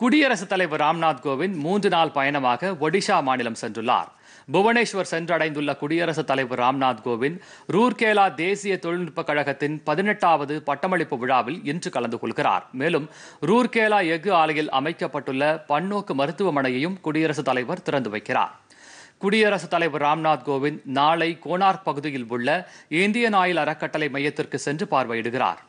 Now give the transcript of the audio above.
குடியரசுத் தலைவர் ராம்நாத் கோவிந்த் மூன்று நாள் பயணமாக ஒடிஷா மாநிலம் சென்றுள்ளார் புவனேஸ்வர் சென்றடைந்துள்ள குடியரசுத் தலைவர் ராம்நாத் கோவிந்த் ரூர்கேலா தேசிய தொழில்நுட்ப கழகத்தின் பதினெட்டாவது பட்டமளிப்பு விழாவில் இன்று கலந்து கொள்கிறார் மேலும் ரூர்கேலா எஃகு ஆலையில் அமைக்கப்பட்டுள்ள பன்னோக்கு மருத்துவமனையையும் குடியரசுத் தலைவர் திறந்து வைக்கிறார் குடியரசுத் தலைவர் ராம்நாத் கோவிந்த் நாளை கோனார்க் பகுதியில் உள்ள இந்தியன் ஆயில் அறக்கட்டளை மையத்திற்கு சென்று பார்வையிடுகிறார்